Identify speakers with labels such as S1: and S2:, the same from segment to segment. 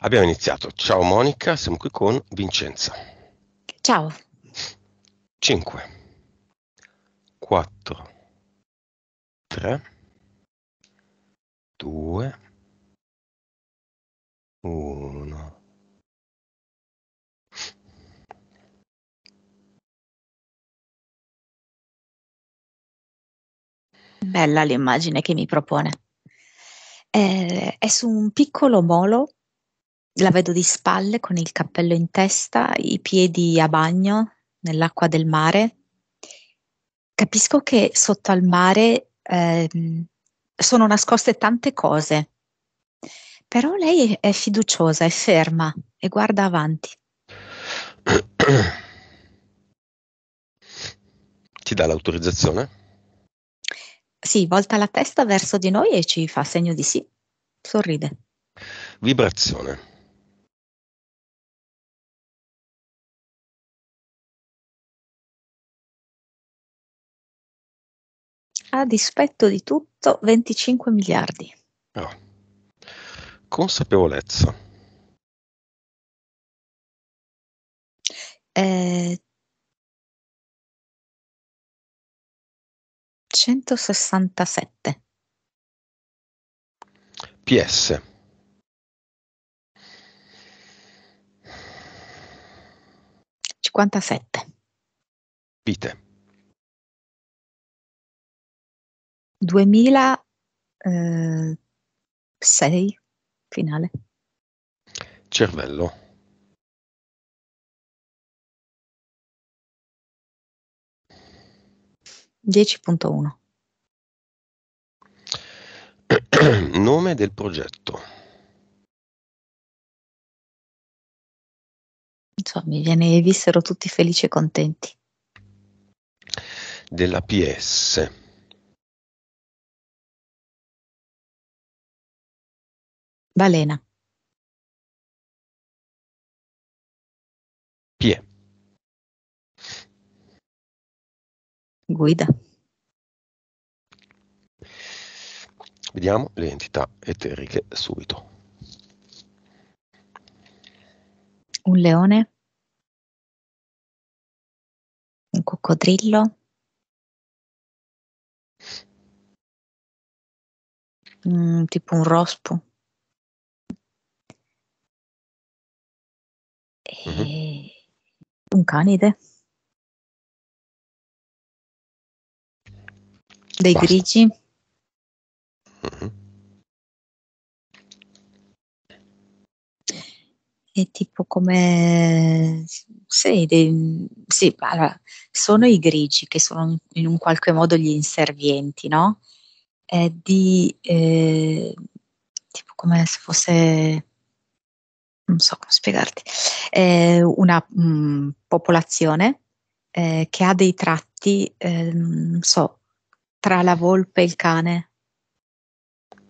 S1: Abbiamo iniziato. Ciao Monica, siamo qui con Vincenza. Ciao. 5, 4,
S2: 3, 2, 1.
S3: Bella l'immagine che mi propone. Eh, è su un piccolo molo la vedo di spalle con il cappello in testa, i piedi a bagno nell'acqua del mare. Capisco che sotto al mare eh, sono nascoste tante cose, però lei è fiduciosa, è ferma e guarda avanti.
S1: Ti dà l'autorizzazione?
S3: Sì, volta la testa verso di noi e ci fa segno di sì. Sorride.
S2: Vibrazione.
S3: A dispetto di tutto, 25 miliardi. Oh.
S2: Consapevolezza. Eh,
S3: 167.
S2: PS. Cinquantasette. Vite. 2006 eh, finale. Cervello. Nome del progetto. Insomma, mi viene vissero tutti felici e contenti. Della PS. Balena. Pie. Guida.
S1: Vediamo le entità eteriche subito.
S3: Un leone.
S2: Un coccodrillo. Mm, tipo un rospo. mm-hmm. Eh, un canide.
S3: Dei Basta. grigi. Mm-hmm. E tipo come... Sì, dei, sì allora, sono i grigi che sono in un qualche modo gli inservienti, no? È di... Eh, tipo come se fosse non so come spiegarti, eh, una mh, mm, popolazione eh, che ha dei tratti, eh, non so, tra la volpe e il cane.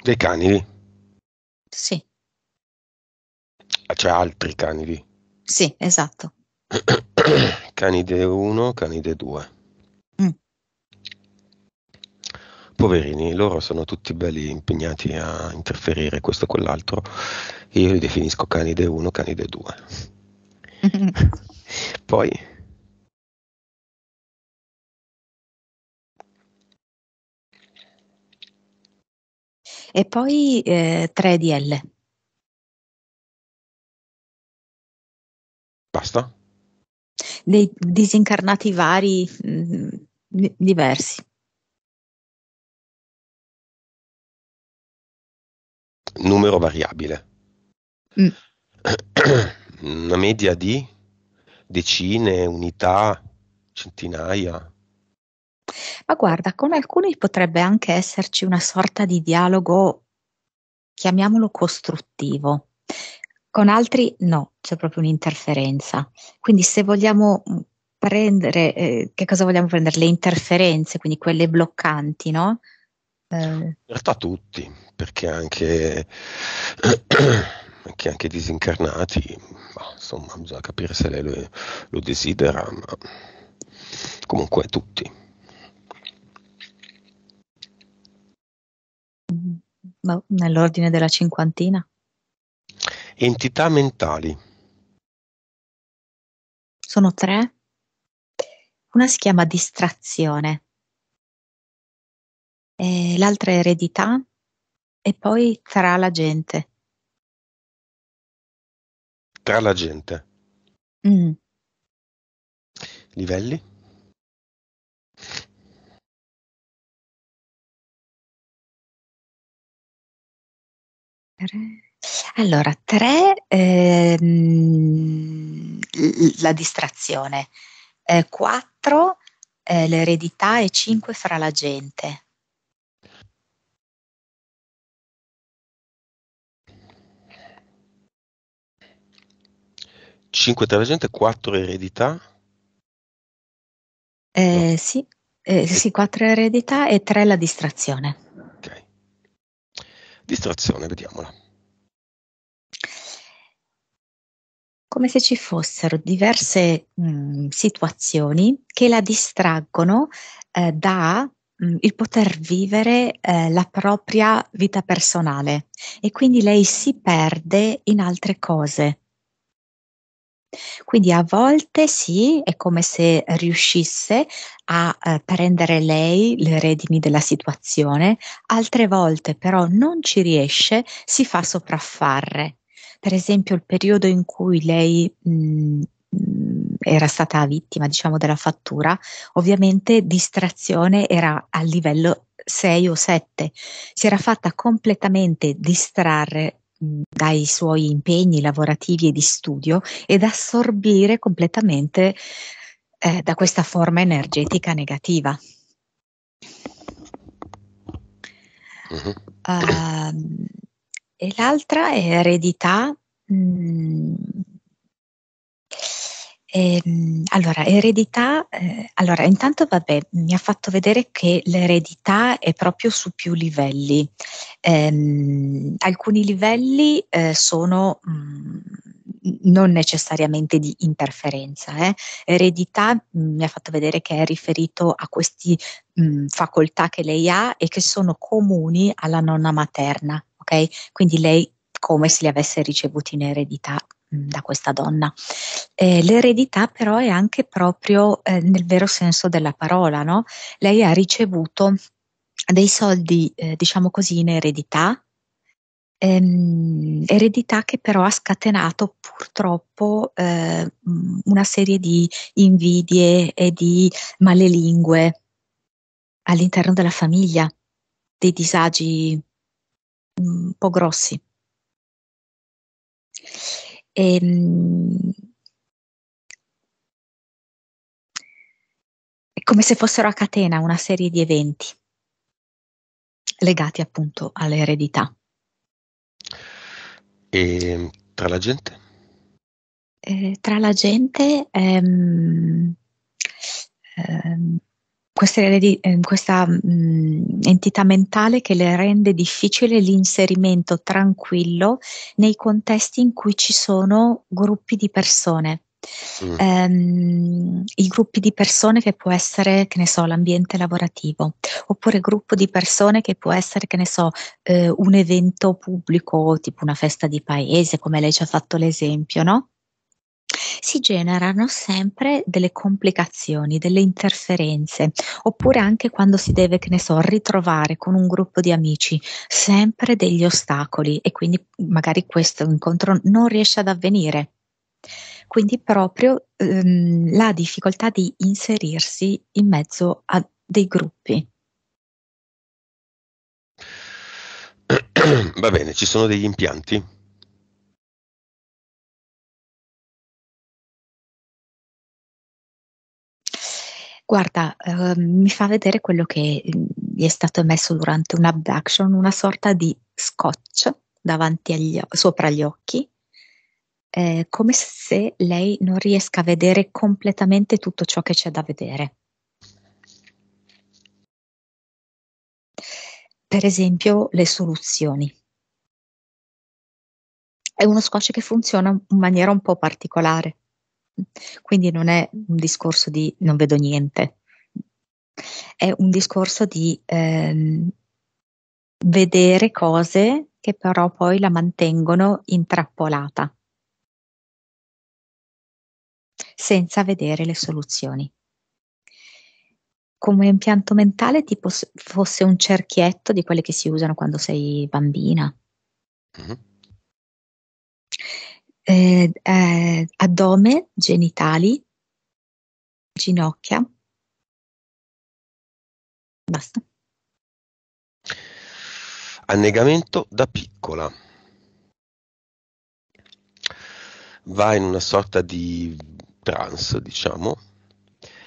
S1: Dei canidi? Sì. Ah, c'è altri canidi?
S3: Sì, esatto.
S1: canide 1, canide 2. poverini, loro sono tutti belli impegnati a interferire questo e quell'altro. Io li definisco canide 1, canide 2. Poi
S2: e poi eh, 3DL. Basta? Dei disincarnati vari mh, mm, diversi. numero variabile.
S3: Mm.
S1: Una media di decine, unità, centinaia.
S3: Ma guarda, con alcuni potrebbe anche esserci una sorta di dialogo, chiamiamolo costruttivo. Con altri no, c'è proprio un'interferenza. Quindi se vogliamo mm, prendere, eh, che cosa vogliamo prendere? Le interferenze, quindi quelle bloccanti, no? In
S1: realtà tutti, perché anche, anche, anche disincarnati, bah, insomma, bisogna capire se lei lo, lo desidera, ma comunque tutti.
S3: Ma nell'ordine della cinquantina?
S2: Entità mentali.
S3: Sono tre. Una si chiama distrazione eh, l'altra eredità e poi tra la gente.
S2: Tra la gente. Mm. Livelli?
S3: Allora, tre, ehm, la distrazione, eh, quattro, eh, l'eredità e cinque fra la gente.
S1: 5 Terragente, 4 Eredità.
S3: Eh, no. sì, eh, sì, 4 Eredità e 3 la distrazione. Ok.
S2: Distrazione, vediamola.
S3: Come se ci fossero diverse mh, mm, situazioni che la distraggono eh, da mm, il poter vivere eh, la propria vita personale e quindi lei si perde in altre cose. Quindi a volte sì, è come se riuscisse a eh, prendere lei le redini della situazione, altre volte però non ci riesce, si fa sopraffare. Per esempio il periodo in cui lei mh, mm, era stata vittima diciamo della fattura ovviamente distrazione era a livello 6 o 7 si era fatta completamente distrarre dai suoi impegni lavorativi e di studio ed assorbire completamente eh, da questa forma energetica negativa. Uh, e l'altra è eredità mh, mm, Ehm, allora, eredità, eh, allora intanto vabbè, mi ha fatto vedere che l'eredità è proprio su più livelli. Ehm, alcuni livelli eh, sono mh, mm, non necessariamente di interferenza. Eh. Eredità mh, mm, mi ha fatto vedere che è riferito a queste mm, facoltà che lei ha e che sono comuni alla nonna materna, ok? Quindi lei come se li avesse ricevuti in eredità Mm. da questa donna. Eh, l'eredità però è anche proprio eh, nel vero senso della parola, no? Lei ha ricevuto dei soldi, eh, diciamo così, in eredità, ehm, eredità che però ha scatenato purtroppo eh, mm, una serie di invidie e di malelingue all'interno della famiglia, dei disagi mm, un po' grossi. Ehm, è come se fossero a catena una serie di eventi legati appunto all'eredità.
S1: E ehm, tra la gente?
S3: Eh, tra la gente ehm, ehm, Ehm, questa, mh, mm, entità mentale che le rende difficile l'inserimento tranquillo nei contesti in cui ci sono gruppi di persone. Mm. Um, I gruppi di persone che può essere, che ne so, l'ambiente lavorativo, oppure gruppo di persone che può essere, che ne so, eh, un evento pubblico, tipo una festa di paese, come lei ci ha fatto l'esempio, no? Si generano sempre delle complicazioni, delle interferenze, oppure anche quando si deve, che ne so, ritrovare con un gruppo di amici, sempre degli ostacoli e quindi magari questo incontro non riesce ad avvenire. Quindi proprio ehm, la difficoltà di inserirsi in mezzo a dei gruppi.
S1: Va bene, ci sono degli impianti
S3: Guarda, ehm, mi fa vedere quello che ehm, gli è stato messo durante un abduction, una sorta di scotch davanti agli, sopra gli occhi, eh, come se lei non riesca a vedere completamente tutto ciò che c'è da vedere. Per esempio, le soluzioni. È uno scotch che funziona in maniera un po' particolare. Quindi non è un discorso di non vedo niente, è un discorso di ehm, vedere cose che però poi la mantengono intrappolata senza vedere le soluzioni. Come impianto mentale tipo fosse un cerchietto di quelle che si usano quando sei bambina. Mm-hmm eh, eh, addome, genitali,
S2: ginocchia. Basta.
S1: Annegamento da piccola. Va in una sorta di trance, diciamo.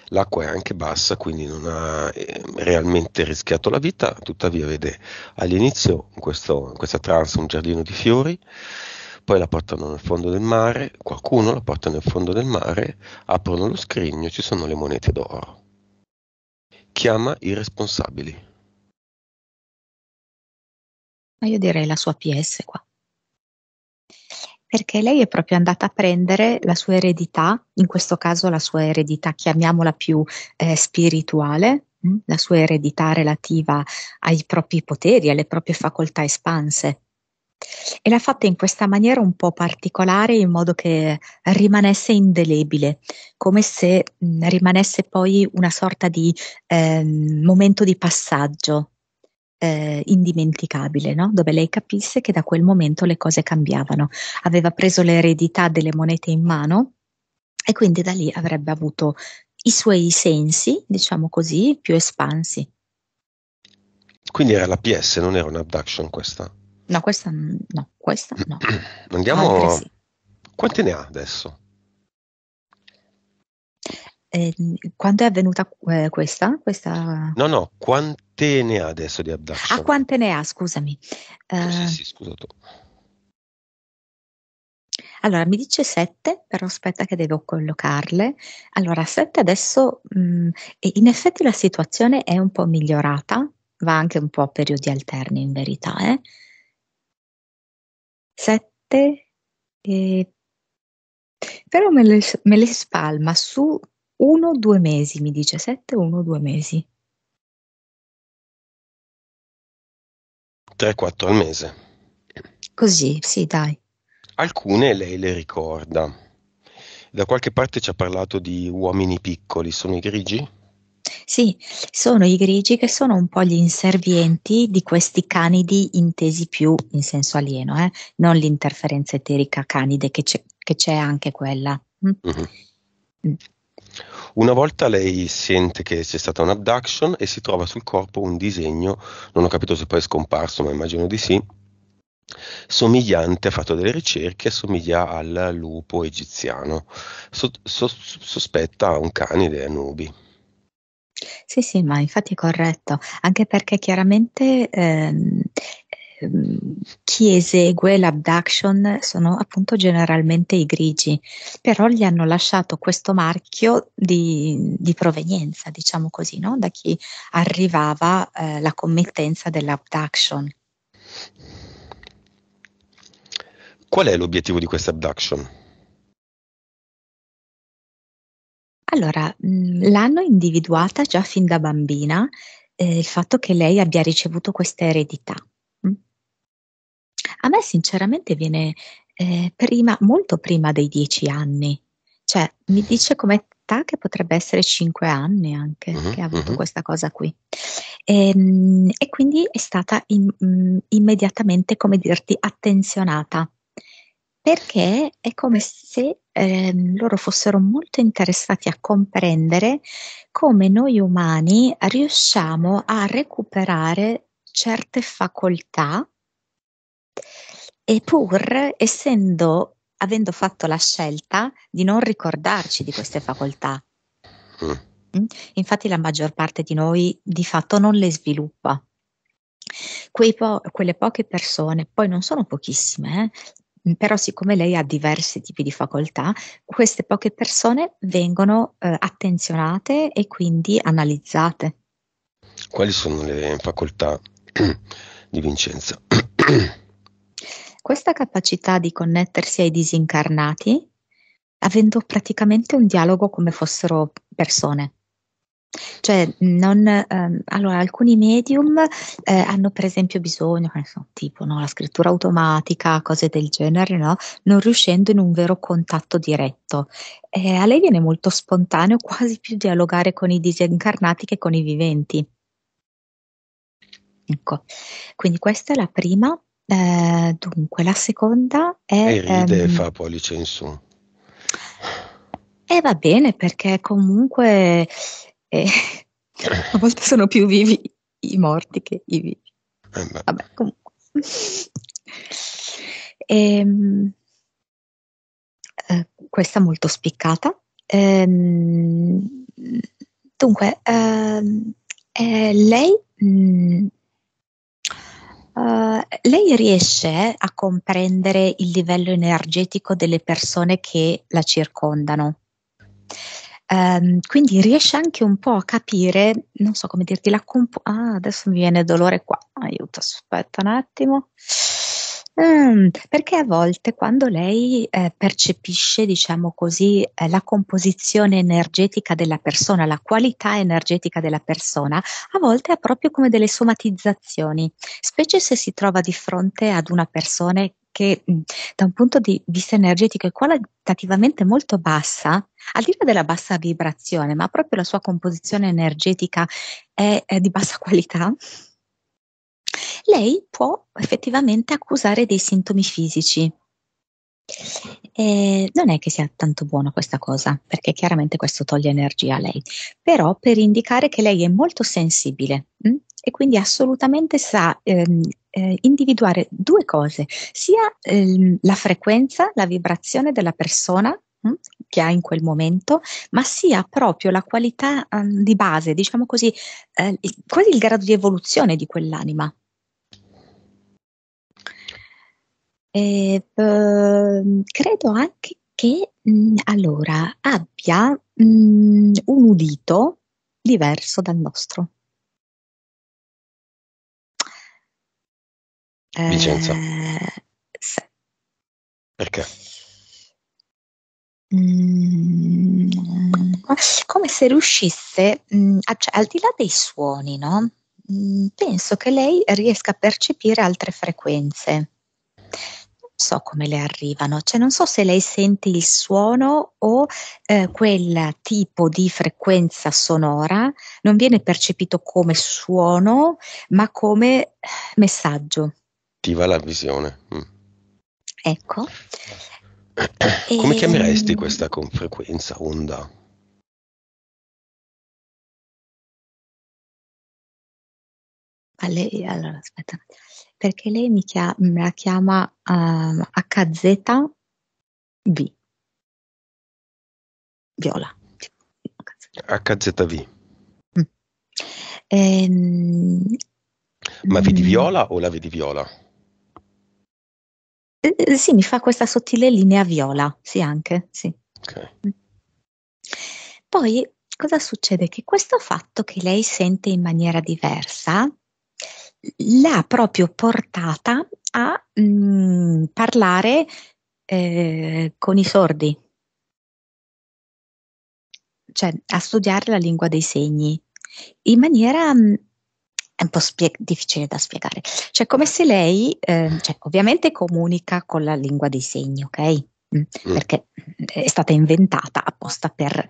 S1: L'acqua è anche bassa, quindi non ha eh, realmente rischiato la vita, tuttavia vede all'inizio in, questo, in questa trance un giardino di fiori, poi la portano nel fondo del mare, qualcuno la porta nel fondo del mare, aprono lo scrigno, ci sono le monete d'oro. Chiama i responsabili.
S3: Ma io direi la sua PS qua. Perché lei è proprio andata a prendere la sua eredità, in questo caso la sua eredità, chiamiamola più eh, spirituale, mm, la sua eredità relativa ai propri poteri, alle proprie facoltà espanse, e l'ha fatta in questa maniera un po' particolare, in modo che rimanesse indelebile, come se mh, mm, rimanesse poi una sorta di eh, momento di passaggio eh, indimenticabile, no? dove lei capisse che da quel momento le cose cambiavano. Aveva preso l'eredità delle monete in mano e quindi da lì avrebbe avuto i suoi sensi, diciamo così, più espansi.
S1: Quindi era la PS, non era abduction questa?
S3: No, questa no, questa no.
S1: Andiamo. sì. Quante ne ha adesso?
S3: Eh, quando è avvenuta eh, questa? questa?
S1: No, no, quante ne ha adesso di abduction? Ah, quante
S3: ne ha, scusami. Eh, sì, eh, sì, scusa tu. Allora, mi dice 7, però aspetta che devo collocarle. Allora, 7 adesso, mh, mm, in effetti la situazione è un po' migliorata, va anche un po' a periodi alterni in verità, eh? sette, eh, però me le, me le, spalma su uno o due mesi, mi dice sette, uno o due mesi.
S1: Tre, quattro al mese.
S3: Così, sì, dai.
S1: Alcune lei le ricorda. Da qualche parte ci ha parlato di uomini piccoli, sono i grigi?
S3: Sì, sono i grigi che sono un po' gli inservienti di questi canidi intesi più in senso alieno, eh, non l'interferenza eterica canide che c'è, che c'è anche quella.
S1: Mm. hmm Una volta lei sente che c'è stata un'abduction e si trova sul corpo un disegno, non ho capito se poi è scomparso, ma immagino di sì, somigliante, ha fatto delle ricerche, somiglia al lupo egiziano, so, so, sospetta un canide a nubi.
S3: Sì, sì, ma infatti è corretto, anche perché chiaramente ehm, ehm, chi esegue l'abduction sono appunto generalmente i grigi, però gli hanno lasciato questo marchio di, di provenienza, diciamo così, no? da chi arrivava eh, la committenza dell'abduction.
S1: Qual è l'obiettivo di questa abduction?
S3: Allora, l'hanno individuata già fin da bambina, ehm, il fatto che lei abbia ricevuto questa eredità, A me sinceramente viene, ehm, prima molto prima dei dieci anni, cioè mi dice come età che potrebbe essere cinque anni anche, Mh-mh, che ha avuto mm-hmm. questa cosa qui. Ehm, e quindi è stata im immediatamente, come dirti, attenzionata perché è come se eh, loro fossero molto interessati a comprendere come noi umani riusciamo a recuperare certe facoltà e pur essendo avendo fatto la scelta di non ricordarci di queste facoltà. Mm. Mm? Infatti la maggior parte di noi di fatto non le sviluppa. Quei Po- quelle poche persone, poi non sono pochissime, eh, però siccome lei ha diversi tipi di facoltà, queste poche persone vengono eh, attenzionate e quindi analizzate.
S1: Quali sono le facoltà di Vincenza?
S3: Questa capacità di connettersi ai disincarnati, avendo praticamente un dialogo come fossero persone. Cioè, non ehm, allora alcuni medium, ehm, hanno per esempio bisogno, tipo, no, la scrittura automatica, cose del genere, no, non riuscendo in un vero contatto diretto. Ehm, a lei viene molto spontaneo quasi più dialogare con i disincarnati che con i viventi.
S1: Ecco, quindi
S3: questa è la prima. Ehm, dunque la seconda è,
S1: E ride e ehm, fa pollice in su. E
S3: eh, va bene perché comunque e a volte sono più vivi i morti che i vivi. Eh Vabbè, comunque. E, ehm, eh, questa molto spiccata. Ehm, dunque, ehm, eh, lei, mh, mm, eh, lei, riesce a comprendere il livello energetico delle persone che la circondano. Um, quindi riesce anche un po' a capire, non so come dirti, la compo- ah, adesso mi viene dolore qua, aiuto, aspetta un attimo. Mh, ehm, perché a volte quando lei, ehm, percepisce, diciamo così, ehm, la composizione energetica della persona, la qualità energetica della persona, a volte ha proprio come delle somatizzazioni, specie se si trova di fronte ad una persona che, mm, da un punto di vista energetico è qualitativamente molto bassa, al di là della bassa vibrazione, ma proprio la sua composizione energetica è è di bassa qualità lei può effettivamente accusare dei sintomi fisici. Eh, non è che sia tanto buona questa cosa, perché chiaramente questo toglie energia a lei, però per indicare che lei è molto sensibile mh? Mm, e quindi assolutamente sa ehm, eh, individuare due cose, sia ehm, la frequenza, la vibrazione della persona mh? Mm, che ha in quel momento, ma sia proprio la qualità eh, di base, diciamo così, eh, quasi il grado di evoluzione di quell'anima. Eh, credo anche che mh, mm, allora abbia mh, mm, un udito diverso dal nostro.
S2: Vicenza. Eh, sì. Perché?
S3: Mm, come se riuscisse, mh, mm, a, cioè, al di là dei suoni, no? Mh, penso che lei riesca a percepire altre frequenze so come le arrivano, cioè non so se lei sente il suono o eh, quel tipo di frequenza sonora non viene percepito come suono, ma come messaggio.
S1: Ti va la visione. Mm.
S3: Ecco. Come e... Ehm, chiameresti
S1: questa con frequenza, onda?
S3: Allora, aspetta perché lei mi chia- la chiama um, ehm, HZV.
S1: Viola. HZV.
S3: Mm. Ehm,
S1: Ma vedi mm. viola o la vedi viola?
S3: Eh, sì, mi fa questa sottile linea viola, sì anche, sì. Okay. Mm. Poi cosa succede? Che questo fatto che lei sente in maniera diversa l'ha proprio portata a mh, mm, parlare eh, con i sordi, cioè a studiare la lingua dei segni in maniera mh, mm, è un po' spie- difficile da spiegare, cioè come se lei, eh, cioè, ovviamente comunica con la lingua dei segni, ok? Mm. perché è stata inventata apposta per,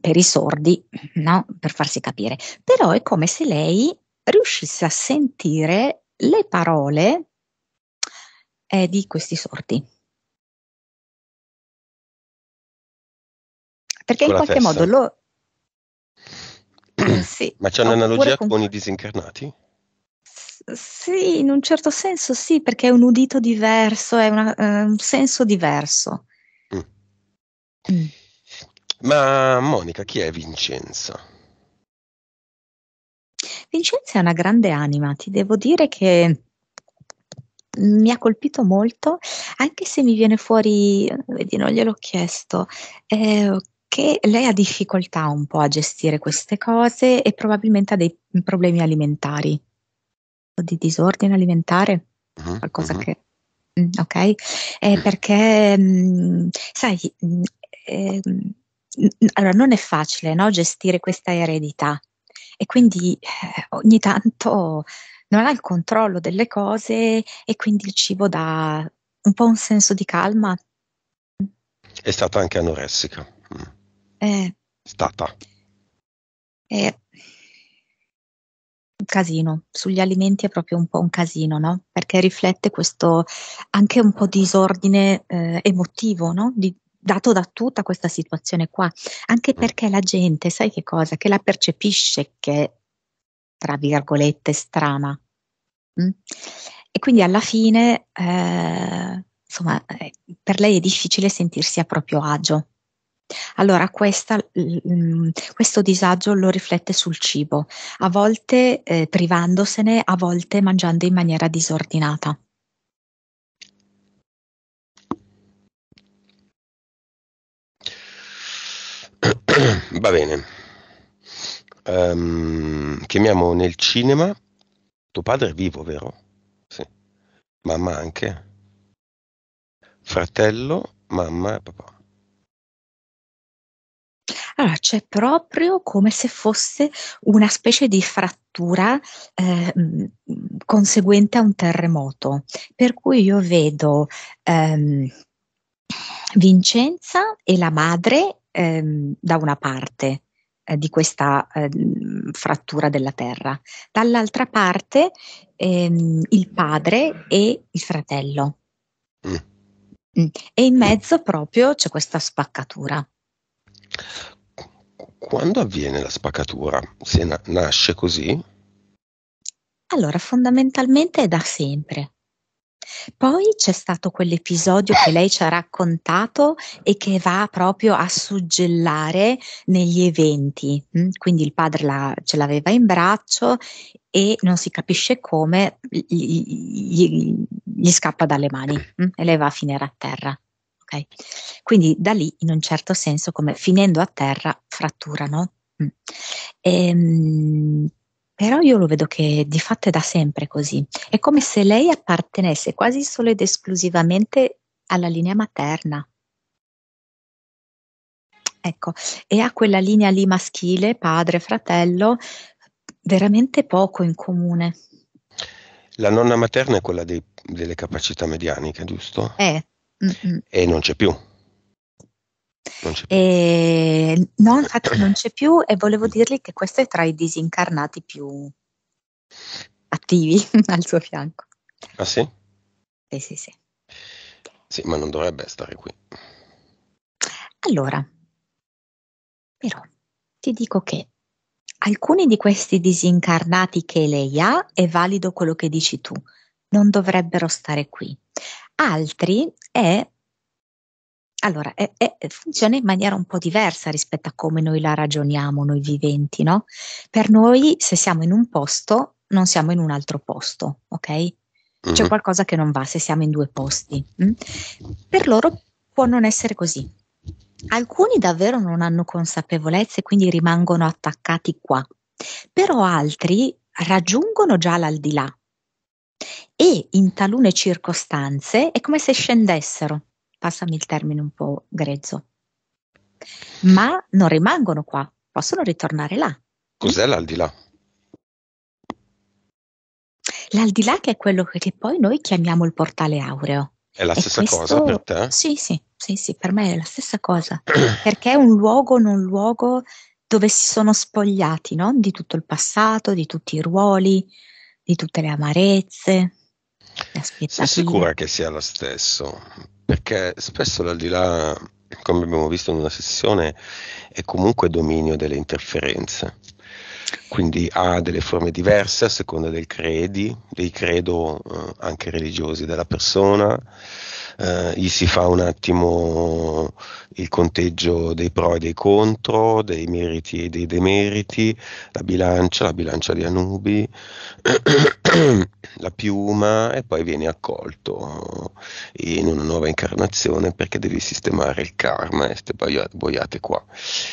S3: per, i sordi, no? per farsi capire. Però è come se lei riuscisse a sentire le parole eh, di questi sordi.
S2: Perché in qualche modo lo... sì, Ma c'è
S1: un'analogia con... con i disincarnati?
S3: sì, in un certo senso sì, perché è un udito diverso, è una, uh, un senso diverso. Mm.
S1: Mm. Ma Monica, chi è Vincenzo?
S3: Vincenzo è una grande anima, ti devo dire che mi ha colpito molto, anche se mi viene fuori, vedi, non gliel'ho chiesto, eh, che lei ha difficoltà un po' a gestire queste cose e probabilmente ha dei problemi alimentari di disordine alimentare, uh-huh, qualcosa uh-huh. che... Mm, ok, eh, mm. perché mh, mm, sai, mh, eh, allora non è facile no, gestire questa eredità e quindi eh, ogni tanto non ha il controllo delle cose e quindi il cibo dà un po' un senso di calma.
S1: È stata anche anoressica. Mm. Eh. È stata.
S3: È un casino, sugli alimenti è proprio un po' un casino, no? Perché riflette questo anche un po' disordine eh, emotivo, no? Di dato da tutta questa situazione qua, anche mm. perché la gente, sai che cosa? Che la percepisce che, tra virgolette, strana. Mm? E quindi alla fine, eh, insomma, eh, per lei è difficile sentirsi a proprio agio. Allora, questa, mm, questo disagio lo riflette sul cibo, a volte eh, privandosene, a volte mangiando in maniera disordinata.
S1: Va bene. Um, chiamiamo nel cinema. Tuo padre è vivo, vero? Sì. Mamma anche. Fratello, mamma e papà.
S3: Allora, c'è proprio come se fosse una specie di frattura eh, conseguente a un terremoto, per cui io vedo ehm, Vincenza e la madre ehm, da una parte eh, di questa eh, frattura della terra, dall'altra parte ehm, il padre e il fratello. Mm. mm. E in mezzo mm. proprio c'è questa spaccatura.
S1: Quando avviene la spaccatura? Se na- nasce così?
S3: Allora, fondamentalmente è da sempre. Poi c'è stato quell'episodio che lei ci ha raccontato e che va proprio a suggellare negli eventi, mm? quindi il padre la ce l'aveva in braccio e non si capisce come gli, gli, gli scappa dalle mani mm? e lei va a finire a terra. Okay? Quindi da lì, in un certo senso, come finendo a terra, fratturano. Mm? Ehm, però io lo vedo che di fatto è da sempre così. È come se lei appartenesse quasi solo ed esclusivamente alla linea materna. Ecco, e ha quella linea lì maschile, padre, fratello, veramente poco in comune.
S1: La nonna materna è quella dei, delle capacità medianiche, giusto?
S3: Eh. Mm, mm.
S1: E non c'è più. Non c'è
S3: E, no, non c'è più e volevo dirgli che questo è tra i disincarnati più attivi al suo fianco. Ah sì? Eh, sì, sì.
S1: Sì, ma non dovrebbe stare qui.
S3: Allora, però ti dico che alcuni di questi disincarnati che lei ha è valido quello che dici tu, non dovrebbero stare qui. Altri è allora, è, è, funziona in maniera un po' diversa rispetto a come noi la ragioniamo, noi viventi, no? Per noi, se siamo in un posto, non siamo in un altro posto, ok? C'è mm-hmm. qualcosa che non va se siamo in due posti. Mh? Mm? Per loro può non essere così. Alcuni davvero non hanno consapevolezza e quindi rimangono attaccati qua, però altri raggiungono già l'aldilà e in talune circostanze è come se scendessero passami il termine un po' grezzo. Ma non rimangono qua, possono ritornare là.
S1: Cos'è l'aldilà?
S3: L'aldilà che è quello che poi noi chiamiamo il portale aureo.
S1: È la stessa questo, cosa per te?
S3: Sì, sì, sì, sì, per me è la stessa cosa, perché è un luogo, non luogo dove si sono spogliati no? di tutto il passato, di tutti i ruoli, di tutte le amarezze,
S1: sono sicura che sia lo stesso, perché spesso l'aldilà, come abbiamo visto in una sessione, è comunque dominio delle interferenze quindi ha delle forme diverse a seconda del credi, dei credo eh, anche religiosi della persona, eh, gli si fa un attimo il conteggio dei pro e dei contro, dei meriti e dei demeriti, la bilancia, la bilancia di Anubi, la piuma e poi vieni accolto eh, in una nuova incarnazione perché devi sistemare il karma e queste boiate qua.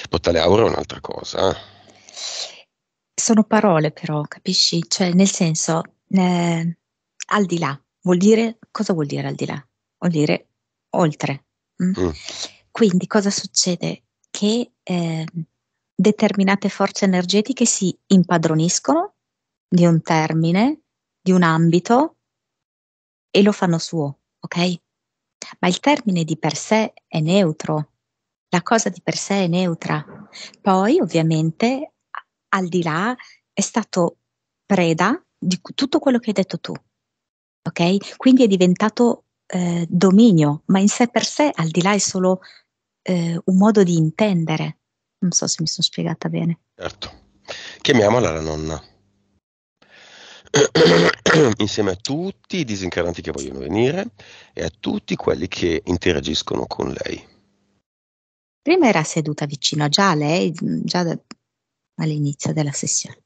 S1: Portale Aura è un'altra cosa. Eh.
S3: Sono parole però, capisci? Cioè, nel senso, eh, al di là vuol dire cosa vuol dire al di là? Vuol dire oltre. Mm? Mm. Quindi cosa succede? Che eh, determinate forze energetiche si impadroniscono di un termine, di un ambito e lo fanno suo, ok? Ma il termine di per sé è neutro, la cosa di per sé è neutra. Poi ovviamente al di là è stato preda di tutto quello che hai detto tu, ok? Quindi è diventato eh, dominio, ma in sé per sé al di là è solo eh, un modo di intendere. Non so se mi sono spiegata bene.
S1: Certo. Chiamiamola la nonna. Insieme a tutti i disincarnati che vogliono venire e a tutti quelli che interagiscono con lei.
S3: Prima era seduta vicino a già lei, già all'inizio della sessione.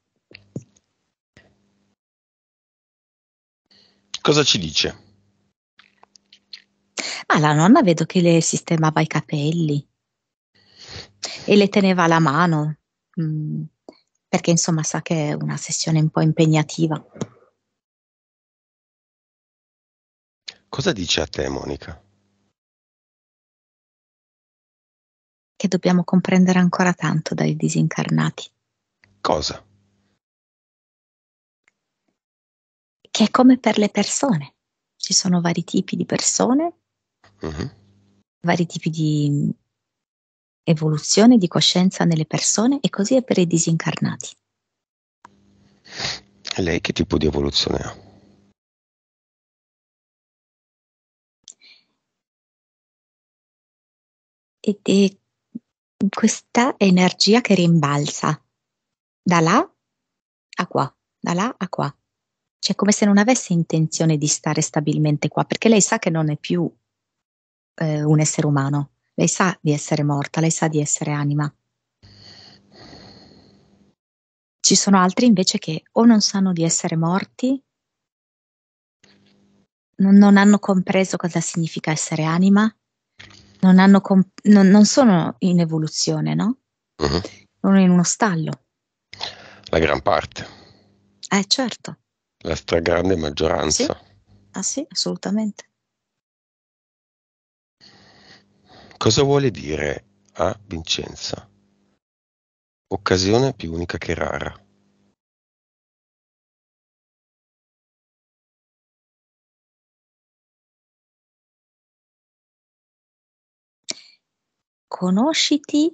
S1: Cosa ci dice?
S3: Ma ah, la nonna vedo che le sistemava i capelli e le teneva la mano, mm, perché insomma sa che è una sessione un po' impegnativa.
S1: Cosa dice a te Monica?
S2: Che dobbiamo comprendere ancora tanto
S3: dai disincarnati. Cosa? Che è come per le persone. Ci sono vari tipi di persone, uh-huh. vari tipi di evoluzione di coscienza nelle persone e così è per i disincarnati.
S1: E lei che tipo di
S2: evoluzione ha?
S3: Ed è questa energia che rimbalza da là a qua, da là a qua. Cioè come se non avesse intenzione di stare stabilmente qua, perché lei sa che non è più eh, un essere umano, lei sa di essere morta, lei sa di essere anima. Ci sono altri invece che o non sanno di essere morti, non, non hanno compreso cosa significa essere anima, non, comp- non, non sono in evoluzione, no? Uh-huh. Sono in uno stallo.
S1: La gran parte.
S3: Eh certo.
S1: La stragrande maggioranza. Sì?
S3: Ah sì, assolutamente.
S1: Cosa vuole dire a Vincenza?
S2: Occasione più unica che rara. Conosciti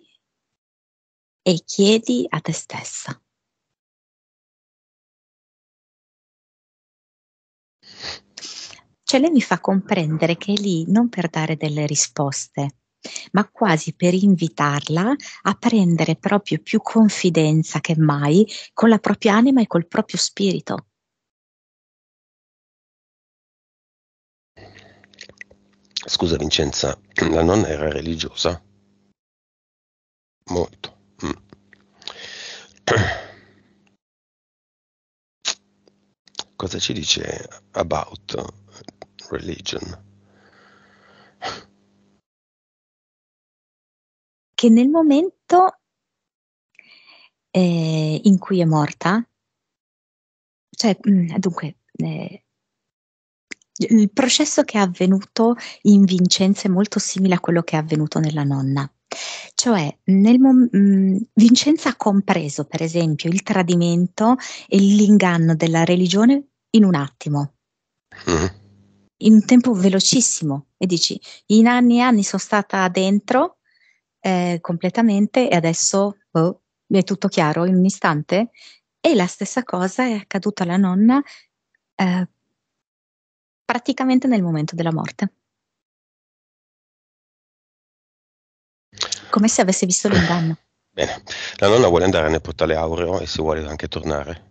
S2: e chiedi a te stessa.
S3: Cioè lei mi fa comprendere che è lì non per dare delle risposte, ma quasi per invitarla a prendere proprio più confidenza che mai con la propria anima e col proprio spirito.
S2: Scusa Vincenza, la nonna era religiosa? Molto. Mm.
S1: Cosa ci dice about religion.
S3: Che nel momento eh, in cui è morta, cioè, mm, dunque, eh, il processo che è avvenuto in Vincenzo è molto simile a quello che è avvenuto nella nonna. Cioè, mom- mh, mm, Vincenza ha compreso, per esempio, il tradimento e l'inganno della religione in un attimo. Mm in un tempo velocissimo e dici in anni e anni sono stata dentro eh, completamente e adesso oh, è tutto chiaro in un istante e la stessa cosa è accaduta alla nonna eh, praticamente nel momento della morte.
S2: Come se avesse visto l'inganno. Bene,
S1: la nonna vuole andare nel portale aureo e se vuole anche tornare.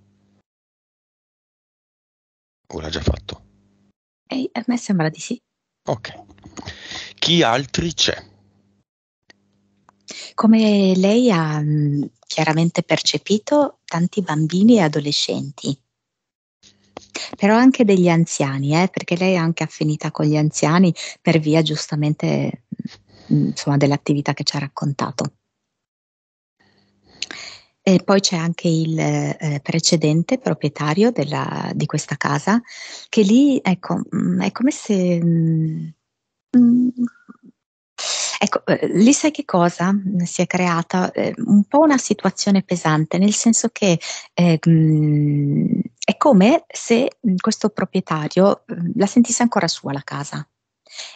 S1: O l'ha già fatto?
S3: E a me sembra di sì.
S1: Ok. Chi altri c'è?
S3: Come lei ha mm, chiaramente percepito, tanti bambini e adolescenti, però anche degli anziani, eh, perché lei è anche affinita con gli anziani per via giustamente mm, insomma, dell'attività che ci ha raccontato. E poi c'è anche il eh, precedente proprietario della, di questa casa, che lì ecco, mh, mm, è come se... Mh, mm, mh, mm, Ecco, eh, lì sai che cosa si è creata? Eh, un po' una situazione pesante, nel senso che eh, mh, è come se questo proprietario mh, la sentisse ancora sua la casa.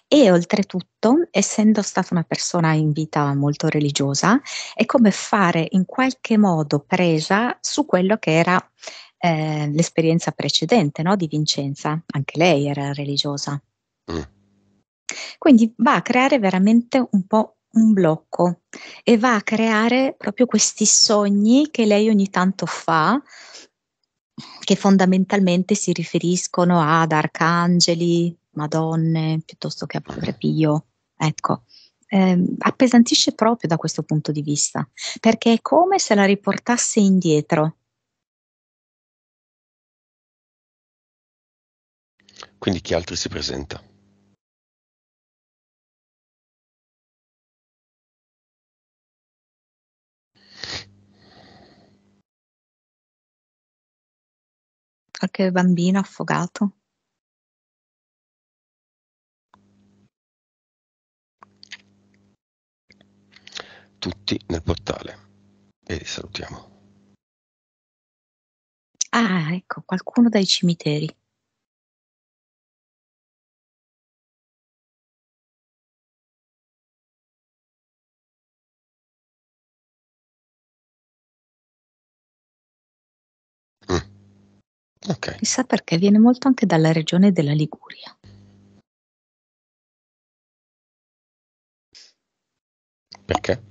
S3: E oltretutto, essendo stata una persona in vita molto religiosa, è come fare in qualche modo presa su quello che era eh, l'esperienza precedente no? di Vincenza, anche lei era religiosa. Mm. Quindi va a creare veramente un po' un blocco e va a creare proprio questi sogni che lei ogni tanto fa che fondamentalmente si riferiscono ad arcangeli, madonne, piuttosto che a Padre eh. Pio. Ecco, eh, appesantisce proprio da questo punto di vista, perché è come se la riportasse indietro.
S2: Quindi chi altro si presenta? qualche bambino affogato. Tutti nel portale e salutiamo. Ah, ecco, qualcuno dai cimiteri. Okay. Chissà perché viene molto anche dalla regione della Liguria.
S3: Perché?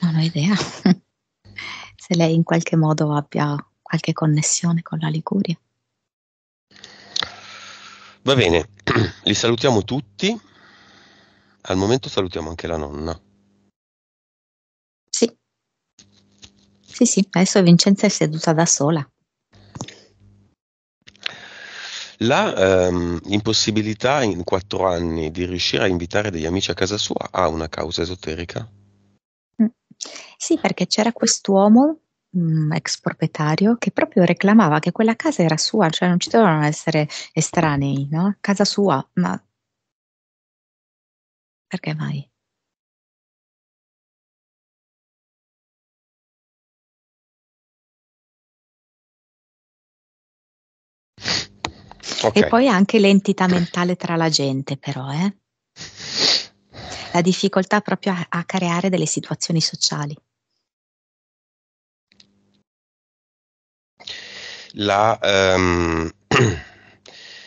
S3: Non ho idea. Se lei in qualche modo abbia qualche connessione con la
S1: Liguria. Va bene, li salutiamo tutti. Al momento salutiamo anche la nonna.
S3: Sì. Sì, sì, adesso Vincenza è seduta da sola.
S1: La ehm, impossibilità in quattro anni di riuscire a invitare degli amici a casa sua ha una causa esoterica?
S3: Mm. Sì, perché c'era quest'uomo, mh, mm, ex proprietario, che proprio reclamava che quella casa era sua, cioè non ci dovevano essere estranei, no? Casa sua, ma perché mai? Okay. E poi anche l'entità mentale tra la gente, però, eh? la difficoltà proprio a, a creare delle situazioni sociali.
S1: La um,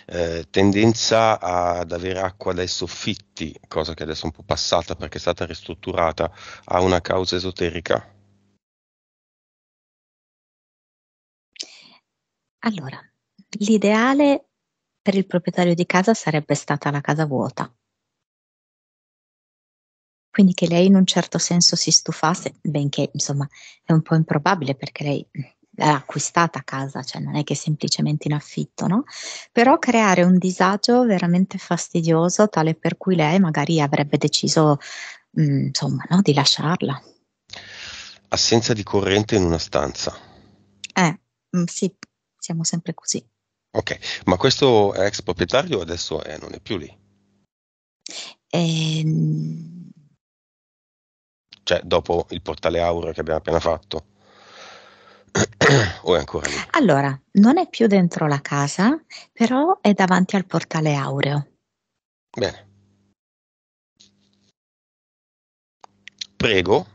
S1: eh, tendenza ad avere acqua dai soffitti, cosa che adesso è un po' passata perché è stata ristrutturata, ha una causa esoterica?
S3: Allora, l'ideale per il proprietario di casa sarebbe stata la casa vuota. Quindi che lei in un certo senso si stufasse, benché insomma è un po' improbabile perché lei l'ha acquistata a casa, cioè non è che è semplicemente in affitto, no? Però creare un disagio veramente fastidioso, tale per cui lei magari avrebbe deciso, mh, mm, insomma, no, di lasciarla.
S1: Assenza di corrente in una stanza.
S3: Eh, mh, mm, sì, siamo sempre così.
S1: Ok, ma questo ex proprietario adesso è, eh, non è più lì? Ehm... Cioè, dopo il portale Aura che abbiamo appena fatto? o è ancora lì?
S3: Allora, non è più dentro la casa, però è davanti al portale Aureo.
S1: Bene.
S2: Prego,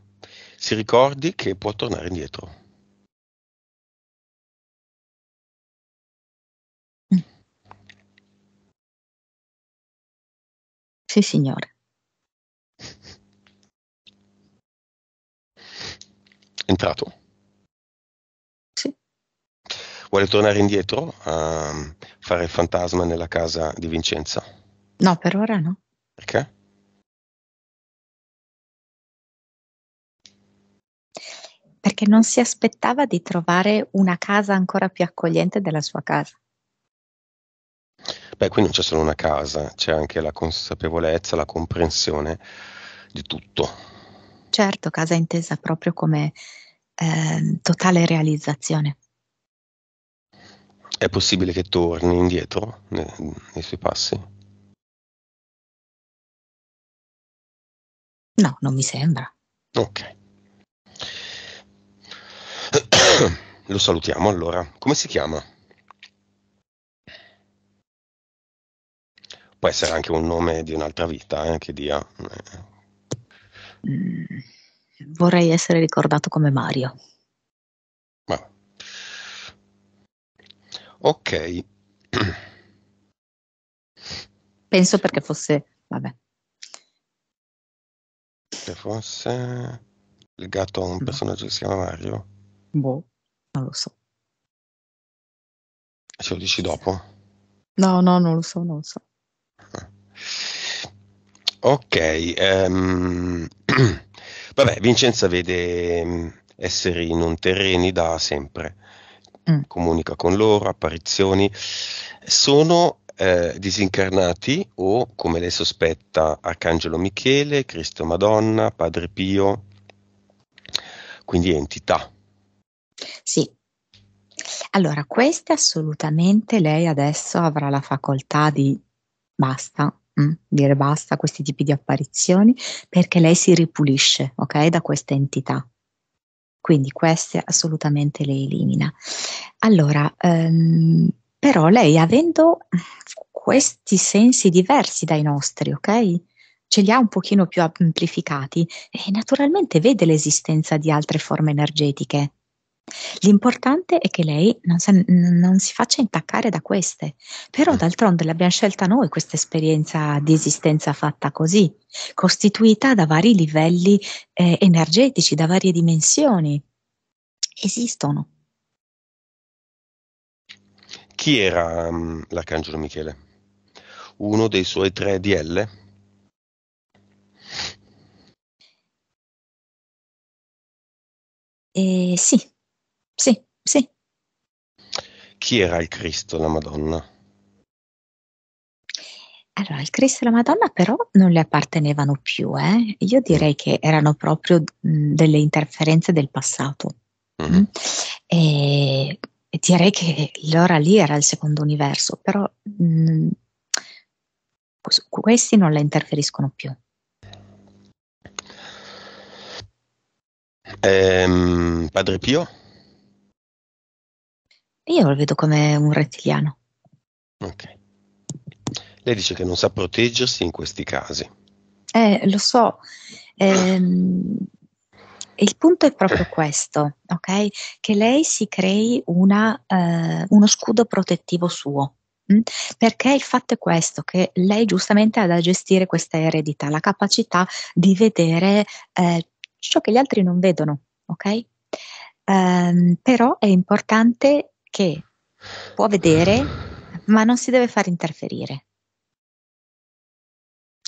S2: si ricordi che può tornare indietro. Sì, signore.
S1: Entrato. Sì. Vuole tornare indietro a fare il fantasma nella casa di Vincenza?
S3: No, per ora no. Perché? Perché non si aspettava di trovare una casa ancora più accogliente della sua casa.
S1: Beh, qui non c'è solo una casa, c'è anche la consapevolezza, la comprensione di tutto.
S3: Certo, casa intesa proprio come eh, totale realizzazione.
S1: È possibile che torni indietro nei, nei suoi passi?
S2: No, non mi sembra.
S1: Ok. Lo salutiamo allora. Come si chiama? può essere anche un nome di un'altra vita eh, che dia. Eh.
S3: vorrei essere ricordato come Mario.
S1: Ma. Ok.
S3: Penso perché fosse... Vabbè.
S1: Che fosse legato
S2: a un no. personaggio che si chiama Mario? Boh, non lo so.
S1: Ce lo dici dopo?
S2: No, no, non lo so, non lo so.
S1: Ok, um, vabbè, Vincenza vede mm, esseri non terreni da sempre, mm. comunica con loro, apparizioni, sono eh, disincarnati o, come lei sospetta, Arcangelo Michele, Cristo Madonna, Padre Pio, quindi entità.
S3: Sì. Allora, queste assolutamente lei adesso avrà la facoltà di basta, Mm, dire basta a questi tipi di apparizioni perché lei si ripulisce ok da questa entità quindi queste assolutamente le elimina allora ehm, però lei avendo questi sensi diversi dai nostri ok ce li ha un pochino più amplificati e naturalmente vede l'esistenza di altre forme energetiche L'importante è che lei non, sa, non si faccia intaccare da queste, però eh. d'altronde l'abbiamo scelta noi questa esperienza di esistenza fatta così, costituita da vari livelli eh, energetici, da varie dimensioni. Esistono.
S1: Chi era um, l'Arcangelo Michele? Uno dei suoi tre DL?
S3: Eh, sì, sì, sì.
S1: Chi era il Cristo, la Madonna?
S3: Allora, il Cristo e la Madonna però non le appartenevano più, eh? io mm. direi che erano proprio mm, delle interferenze del passato. Mm-hmm. Mm. E, direi che l'ora lì era il secondo universo, però mh, questi non la interferiscono più.
S1: Ehm, padre Pio?
S3: Io lo vedo come un rettiliano.
S1: Ok. Lei dice che non sa proteggersi in questi casi.
S3: Eh, lo so. Ehm, il punto è proprio questo, ok? Che lei si crei una, eh, uno scudo protettivo suo. Mm? Perché il fatto è questo, che lei giustamente ha da gestire questa eredità, la capacità di vedere eh, ciò che gli altri non vedono, ok? Um, però è importante che può vedere ma non si deve far interferire.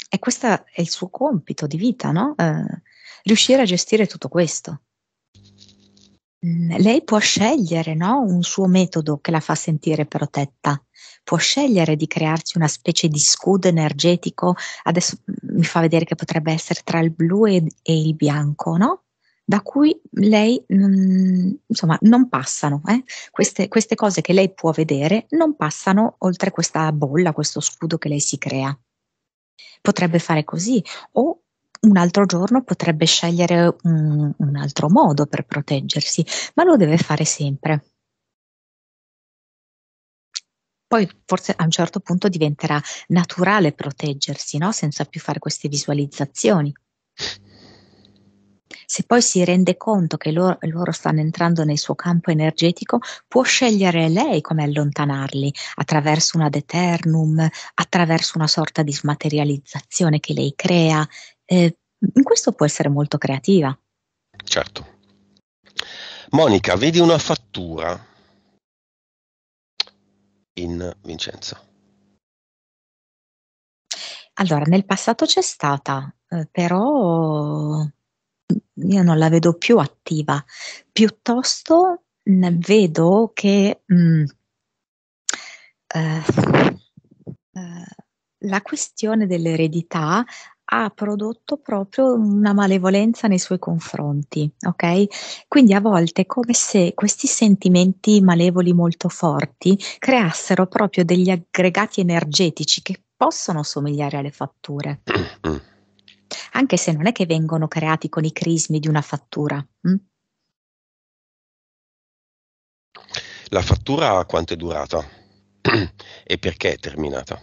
S3: E questo è il suo compito di vita, no? Eh, riuscire a gestire tutto questo. Mm, lei può scegliere no? un suo metodo che la fa sentire protetta, può scegliere di crearsi una specie di scudo energetico, adesso mm, mi fa vedere che potrebbe essere tra il blu e, e il bianco, no? da cui lei insomma non passano, eh? queste, queste cose che lei può vedere non passano oltre questa bolla, questo scudo che lei si crea. Potrebbe fare così o un altro giorno potrebbe scegliere un, un altro modo per proteggersi, ma lo deve fare sempre. Poi forse a un certo punto diventerà naturale proteggersi, no? senza più fare queste visualizzazioni. Se poi si rende conto che loro, loro stanno entrando nel suo campo energetico, può scegliere lei come allontanarli attraverso una deternum, attraverso una sorta di smaterializzazione che lei crea. Eh, in questo può essere molto creativa.
S1: Certo. Monica, vedi una fattura
S3: in Vincenzo. Allora, nel passato c'è stata, eh, però io non la vedo più attiva, piuttosto mh, vedo che mh, mm, eh, eh, la questione dell'eredità ha prodotto proprio una malevolenza nei suoi confronti, ok? Quindi a volte è come se questi sentimenti malevoli molto forti creassero proprio degli aggregati energetici che possono somigliare alle fatture. Mm, mm anche se non è che vengono creati con i crismi di una fattura. Mh? Mm?
S1: La fattura quanto è durata
S2: e perché è terminata?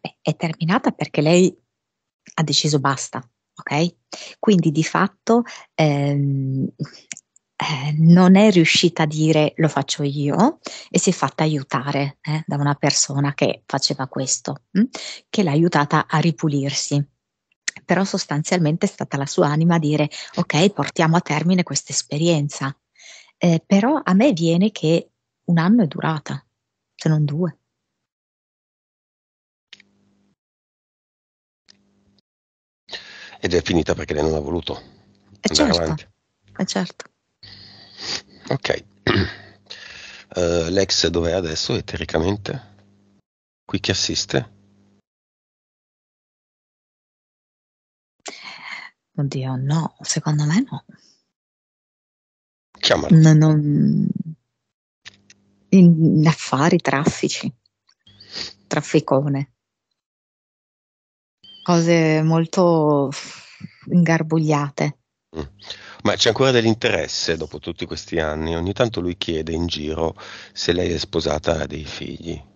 S3: Beh, è terminata perché lei ha deciso basta, ok? Quindi di fatto ehm, eh, non è riuscita a dire lo faccio io e si è fatta aiutare eh, da una persona che faceva questo, mh? Mm, che l'ha aiutata a ripulirsi. Però sostanzialmente è stata la sua anima a dire ok, portiamo a termine questa esperienza. Eh, però a me viene che un anno è durata, se non due.
S1: Ed è finita perché lei non ha voluto. Eh, andare certo, avanti. Eh, certo. Ok. Uh, Lex dov'è adesso etericamente? Qui che assiste?
S2: Oddio,
S3: no, secondo me no. Chiamalo. No, non... In affari, traffici, trafficone. Cose molto ingarbugliate.
S1: Mm. Ma c'è ancora dell'interesse dopo tutti questi anni? Ogni tanto lui chiede in giro se lei è sposata e ha dei figli.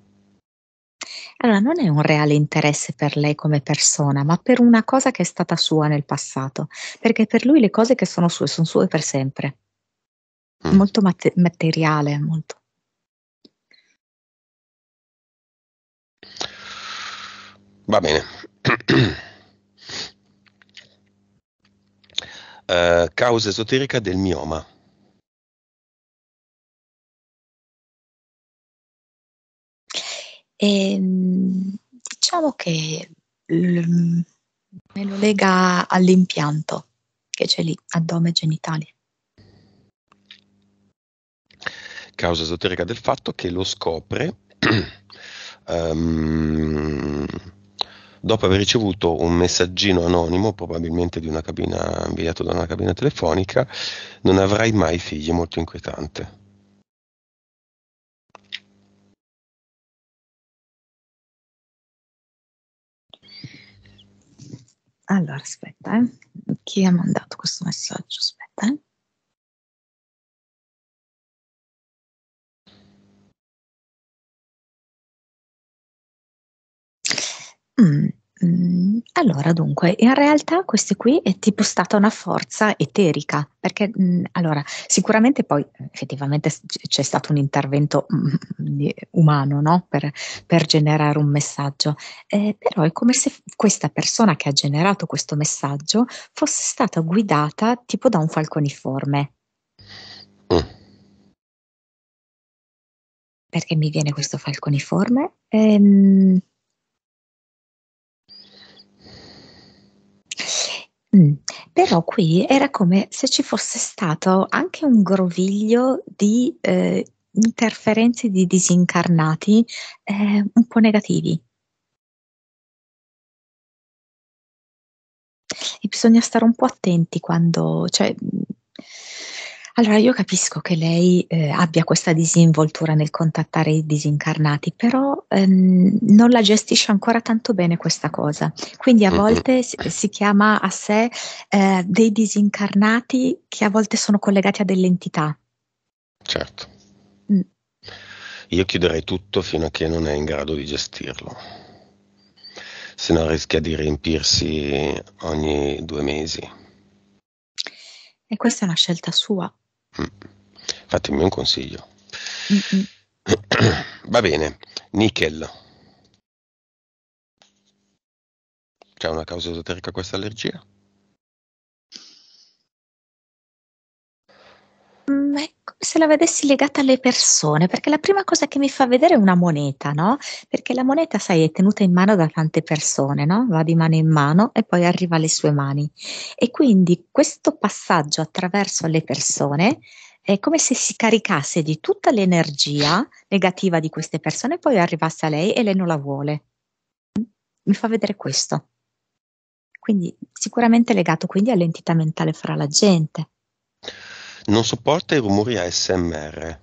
S3: Allora, non è un reale interesse per lei come persona, ma per una cosa che è stata sua nel passato, perché per lui le cose che sono sue sono sue per sempre. Mm. Molto mate- materiale, molto.
S1: Va bene. Eh, causa esoterica del mioma.
S3: E, ehm, diciamo che l- me lo lega all'impianto che c'è lì, addome genitali.
S1: Causa esoterica del fatto che lo scopre. um, dopo aver ricevuto un messaggino anonimo, probabilmente cabina, inviato da una cabina telefonica, non avrai mai figli, molto inquietante.
S2: Allora, aspetta, eh. chi ha mandato questo messaggio? Aspetta. Eh.
S3: Mm, Mm, allora, dunque, in realtà queste qui è tipo stata una forza eterica, perché mh, mm, allora, sicuramente poi eh, effettivamente c'è stato un intervento mh, mm, umano no? per, per, generare un messaggio, eh, però è come se questa persona che ha generato questo messaggio fosse stata guidata tipo da un falconiforme. perché mi viene questo falconiforme. Ehm, Mh, mm. però qui era come se ci fosse stato anche un groviglio di, ehm, interferenze di disincarnati, ehm, un po' negativi. E bisogna stare un po' attenti quando cioè, allora io capisco che lei, ehm, abbia questa disinvoltura nel contattare i disincarnati, però, ehm, non la gestisce ancora tanto bene questa cosa. Quindi a volte si, si chiama a sé, ehm, dei disincarnati che a volte sono collegati a delle entità. Certo. Mh. Mm.
S1: Io chiuderei tutto fino a che non è in grado di gestirlo. Se no rischia di riempirsi ogni due mesi.
S3: E questa è una scelta sua
S1: fatemi un consiglio. Va bene, nickel. C'è una causa esoterica questa allergia?
S3: se la vedessi legata alle persone, perché la prima cosa che mi fa vedere è una moneta, no? Perché la moneta, sai, è tenuta in mano da tante persone, no? Va di mano in mano e poi arriva alle sue mani. E quindi questo passaggio attraverso le persone è come se si caricasse di tutta l'energia negativa di queste persone e poi arrivasse a lei e lei non la vuole. Mi fa vedere questo. Quindi sicuramente legato quindi all'entità mentale fra la gente
S1: non sopporta i rumori ASMR.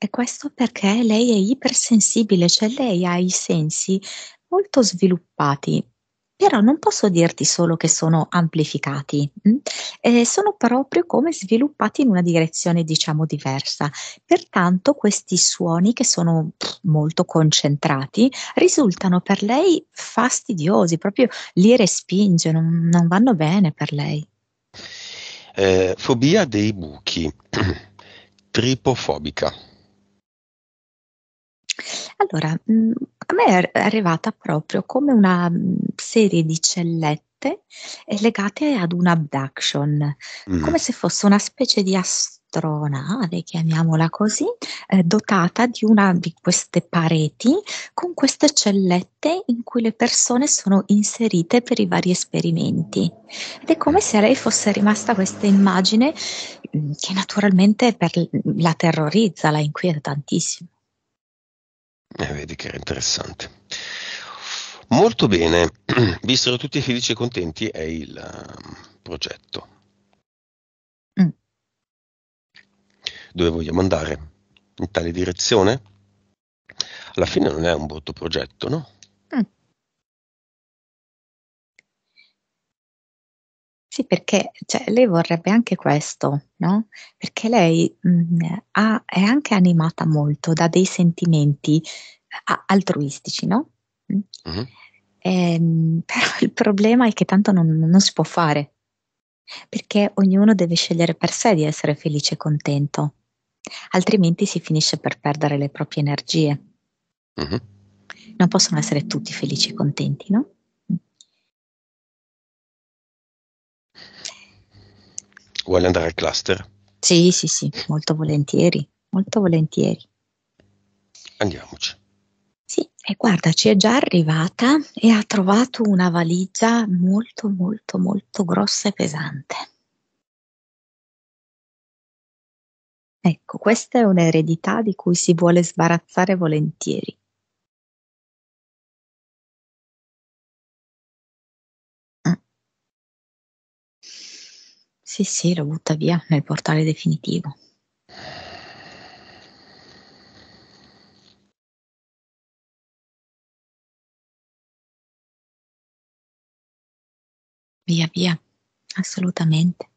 S3: E questo perché lei è ipersensibile, cioè lei ha i sensi molto sviluppati, però non posso dirti solo che sono amplificati, eh, sono proprio come sviluppati in una direzione diciamo diversa, pertanto questi suoni che sono molto concentrati risultano per lei fastidiosi, proprio li respinge, non, non vanno bene per lei.
S1: Eh, fobia dei buchi, tripofobica.
S3: Allora, mm, a me è arrivata proprio come una mm, serie di cellette eh, legate ad un abduction, mm. come se fosse una specie di astucia astronave, chiamiamola così, eh, dotata di una di queste pareti con queste cellette in cui le persone sono inserite per i vari esperimenti. Ed è come se a lei fosse rimasta questa immagine mm, che naturalmente per, la terrorizza, la inquieta tantissimo.
S1: Eh, vedi che era interessante. Molto bene, vissero tutti felici e contenti è il ehm, progetto. dove vogliamo andare, in tale direzione? Alla fine non è un brutto progetto,
S3: no? Mm. Sì, perché cioè, lei vorrebbe anche questo, no? Perché lei mh, mm, ha, è anche animata molto da dei sentimenti a, altruistici, no? Mm. Mm-hmm. E, ehm, però il problema è che tanto non, non si può fare, perché ognuno deve scegliere per sé di essere felice e contento, altrimenti si finisce per perdere le proprie energie. Uh-huh. Non possono essere tutti felici e contenti, no?
S1: Vuole andare al cluster?
S3: Sì, sì, sì, molto volentieri, molto volentieri. Andiamoci. E guarda, ci è già arrivata e ha trovato una valigia molto, molto, molto grossa e pesante. Ecco,
S2: questa è un'eredità di cui si vuole sbarazzare volentieri. Ah.
S3: Sì, sì, lo butta via nel portale definitivo. Via via, assolutamente.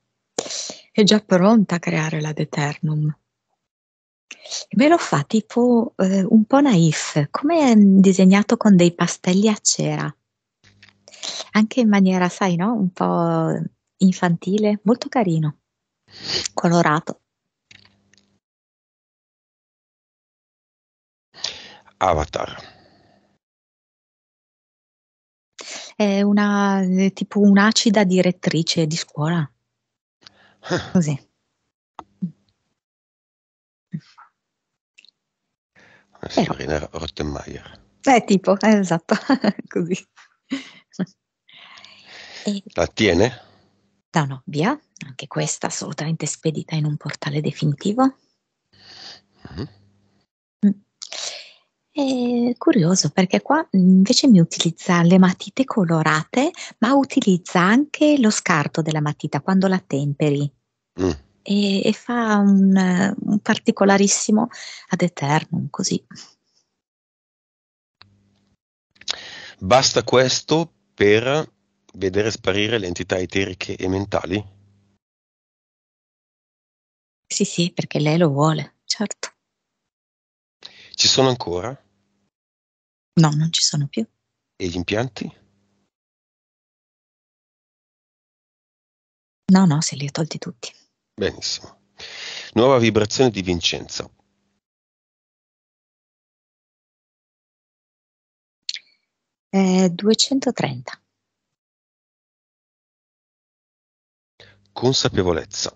S3: È già pronta a creare la Deternum. Me lo fa tipo eh, un po' naif, come disegnato con dei pastelli a cera. Anche in maniera, sai, no? Un po' infantile, molto carino, colorato.
S2: Avatar.
S3: è una, eh, tipo un'acida direttrice di scuola. Così.
S1: Signorina Rottenmeier.
S3: Eh, tipo, eh, esatto, così. E...
S1: La tiene?
S3: No, no, via. Anche questa assolutamente spedita in un portale definitivo. Mm-hmm. È curioso perché qua mm, invece mi utilizza le matite colorate, ma utilizza anche lo scarto della matita quando la temperi. Mm. E, e, fa un, un particolarissimo ad eternum così.
S1: Basta questo per vedere sparire le entità eteriche e mentali?
S3: Sì, sì, perché lei lo vuole,
S2: certo. Ci sono ancora? No, non ci sono più. E gli impianti? No, no, se li ho tolti tutti. Benissimo. Nuova vibrazione di Vincenzo. Eh, 230. Consapevolezza.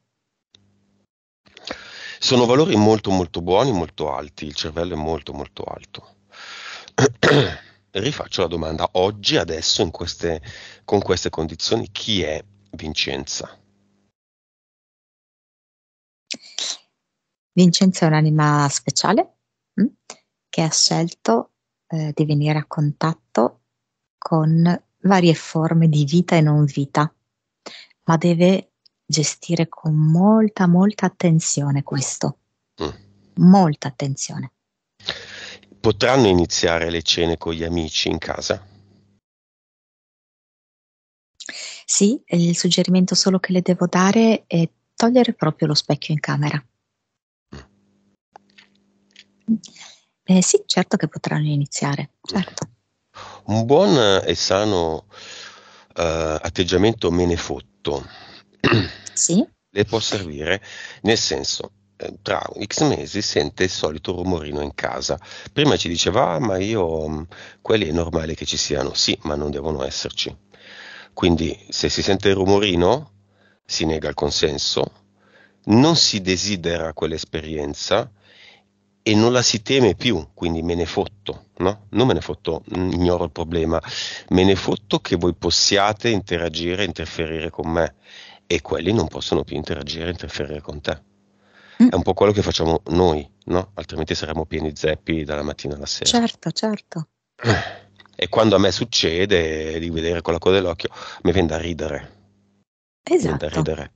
S1: Sono valori molto molto buoni, molto alti, il cervello è molto molto alto. Rifaccio la domanda, oggi, adesso, queste, con queste condizioni, chi è Vincenza?
S3: Vincenza è un'anima speciale mh, mm, che ha scelto eh, di venire a contatto con varie forme di vita e non vita, ma deve gestire con molta, molta attenzione questo. Mm. Molta attenzione.
S1: Potranno iniziare le cene con gli amici in casa?
S3: Sì, il suggerimento solo che le devo dare è togliere proprio lo specchio in camera. Mm. Eh, sì, certo che potranno iniziare, mm. certo.
S1: Un buon e sano uh, atteggiamento me ne fotto sì. le può servire, nel senso eh, tra X mesi sente il solito rumorino in casa. Prima ci diceva, ah, ma io, mm, quelli è normale che ci siano, sì, ma non devono esserci. Quindi se si sente il rumorino, si nega il consenso, non si desidera quell'esperienza, e non la si teme più, quindi me ne fotto, no? Non me ne fotto, ignoro il problema, me ne fotto che voi possiate interagire, interferire con me e quelli non possono più interagire, interferire con te. Mm. È un po' quello che facciamo noi, no? Altrimenti saremmo pieni zeppi dalla mattina alla sera. Certo, certo. E quando a me succede di vedere con la coda dell'occhio, mi viene da ridere. Esatto. Mi viene da esatto. ridere.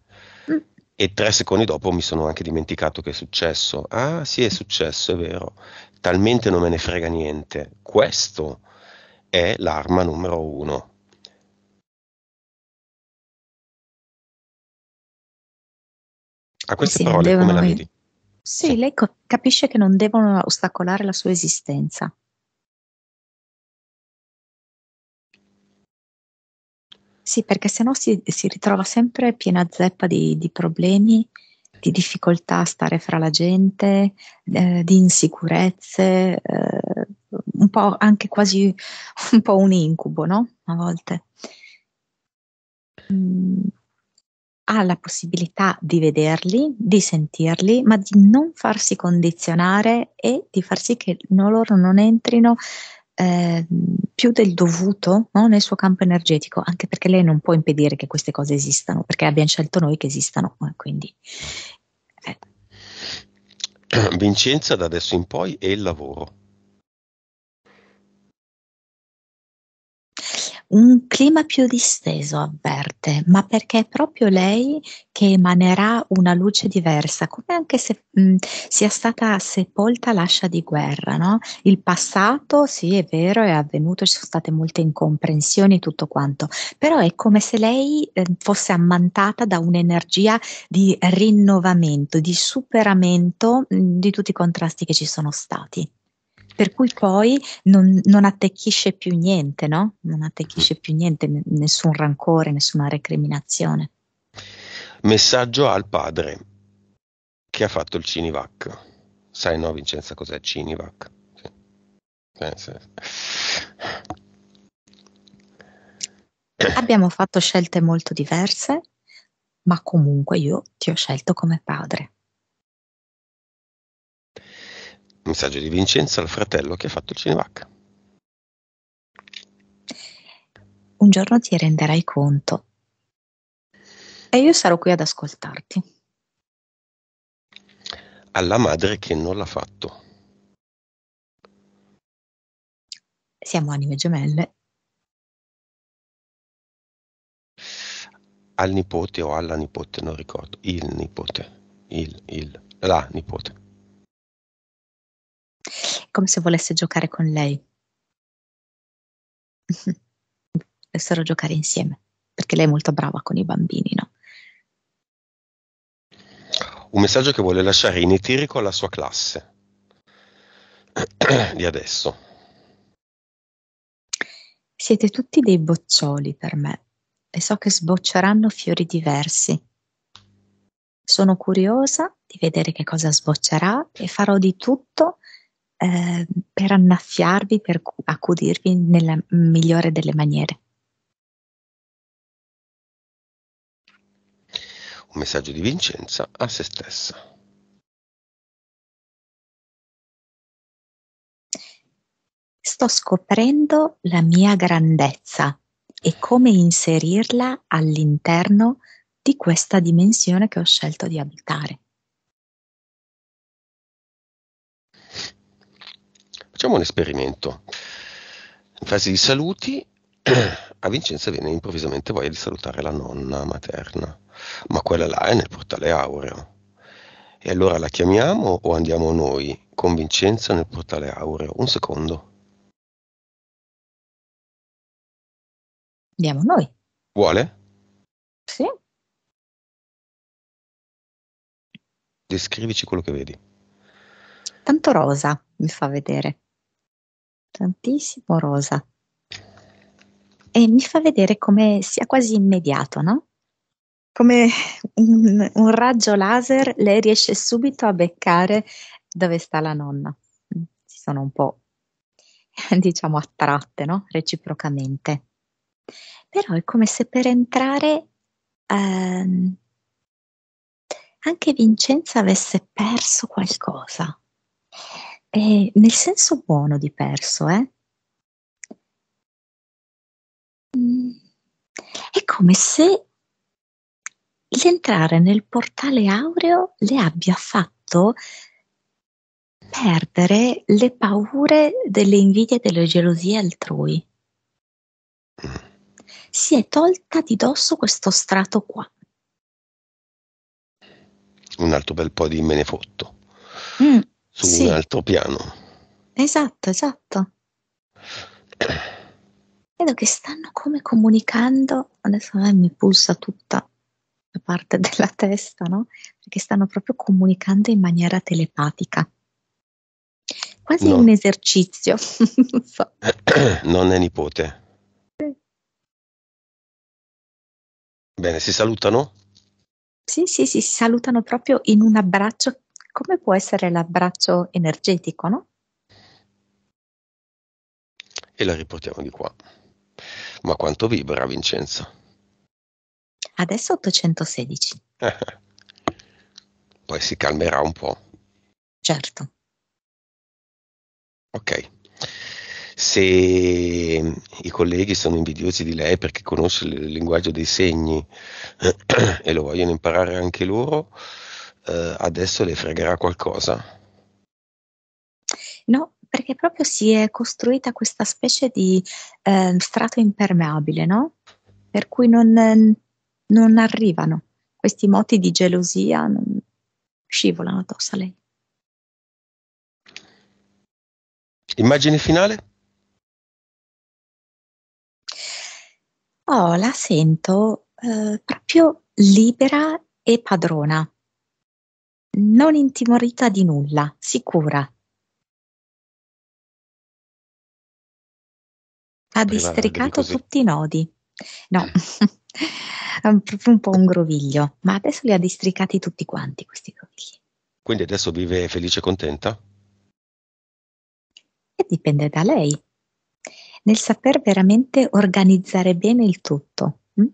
S1: Mm e tre secondi dopo mi sono anche dimenticato che è successo. Ah sì, è successo, è vero. Talmente non me ne frega niente. Questo è l'arma
S2: numero uno. A queste sì, parole come la vedi? Sì, lei capisce che non devono
S3: ostacolare la sua esistenza. Sì, perché sennò si, si ritrova sempre piena zeppa di, di problemi, di difficoltà a stare fra la gente, eh, di insicurezze, eh, un po' anche quasi un po' un incubo, no? A volte. Mm ha la possibilità di vederli, di sentirli, ma di non farsi condizionare e di far sì che loro non entrino Ehm, più del dovuto no, nel suo campo energetico, anche perché lei non può impedire che queste cose esistano, perché abbiamo scelto noi che esistano. Eh, quindi, eh.
S1: Vincenza, da adesso in poi è il lavoro.
S3: un clima più disteso avverte, ma perché è proprio lei che emanerà una luce diversa, come anche se mh, mm, sia stata sepolta l'ascia di guerra. No? Il passato, sì, è vero, è avvenuto, ci sono state molte incomprensioni e tutto quanto, però è come se lei eh, fosse ammantata da un'energia di rinnovamento, di superamento mh, mm, di tutti i contrasti che ci sono stati per cui poi non, non attecchisce più niente, no? Non attecchisce mm. più niente, nessun rancore, nessuna recriminazione.
S1: Messaggio al padre che ha fatto il Cinivac. Sai no Vincenza cos'è Cinivac? Sì. Eh, sì.
S3: Abbiamo fatto scelte molto diverse, ma comunque io ti ho scelto come padre.
S1: Messaggio di Vincenzo al fratello che ha fatto il Cinevac.
S3: Un giorno ti renderai conto e io sarò qui ad ascoltarti.
S1: Alla madre che non l'ha fatto.
S3: Siamo anime gemelle.
S2: Al nipote o alla nipote, non ricordo. Il nipote. Il, il, la nipote
S3: come se volesse giocare con lei. Volessero giocare insieme, perché lei è molto brava con i bambini, no?
S1: Un messaggio che vuole lasciare in etirico alla sua classe di adesso.
S3: Siete tutti dei boccioli per me e so che sbocceranno fiori diversi. Sono curiosa di vedere che cosa sboccerà e farò di tutto per Ehm, per annaffiarvi, per accudirvi nella migliore delle maniere. Un
S2: messaggio di Vincenza a se stessa.
S3: Sto scoprendo la mia grandezza e come inserirla all'interno di questa dimensione che ho scelto di abitare.
S1: Facciamo un esperimento. In fase di saluti, a Vincenza viene improvvisamente voglia di salutare la nonna materna, ma quella là è nel portale aureo. E allora la chiamiamo o andiamo noi con Vincenza nel portale aureo? Un secondo.
S2: Andiamo noi. Vuole? Sì.
S1: Descrivici quello che vedi.
S3: Tanto rosa mi fa vedere tantissimo rosa. E mi fa vedere come sia quasi immediato, no? Come un, un raggio laser lei riesce subito a beccare dove sta la nonna. Mm, si sono un po', diciamo, attratte, no? Reciprocamente. Però è come se per entrare ehm, anche Vincenza avesse perso qualcosa. Eh, nel senso buono di perso, eh. Mm. è come se l'entrare nel portale aureo le abbia fatto perdere le paure delle invidie e delle gelosie altrui. Si è tolta di dosso questo strato qua.
S1: Un altro bel po' di me ne fotto. Mm, su sì. un altopiano.
S3: Esatto, esatto. Vedo che stanno come comunicando, adesso a mi pulsa tutta la parte della testa, no? Perché stanno proprio comunicando in maniera telepatica. Quasi no. un esercizio.
S1: non, è nipote. Bene, si salutano?
S3: Sì, sì, sì, si salutano proprio in un abbraccio come può essere l'abbraccio energetico, no?
S1: E la riportiamo di qua. Ma quanto vibra Vincenzo?
S3: Adesso 816.
S1: Poi si calmerà un po'. Certo. Ok. Se i colleghi sono invidiosi di lei perché conosce il linguaggio dei segni e lo vogliono imparare anche loro, eh, adesso le fregherà qualcosa?
S3: No, perché proprio si è costruita questa specie di eh, strato impermeabile, no? Per cui non, non arrivano questi moti di gelosia, non scivolano addosso a lei.
S2: Immagine finale?
S3: Oh, la sento eh, proprio libera e padrona non intimorita di nulla, sicura.
S2: Ha districato tutti
S3: i nodi. No, mm. è proprio un po' un groviglio, ma adesso li ha districati tutti quanti questi grovigli.
S1: Quindi adesso vive felice e contenta?
S3: E dipende da lei, nel saper veramente organizzare bene il tutto. Mm?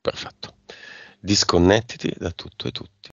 S2: Perfetto. Disconnettiti da tutto e tutti.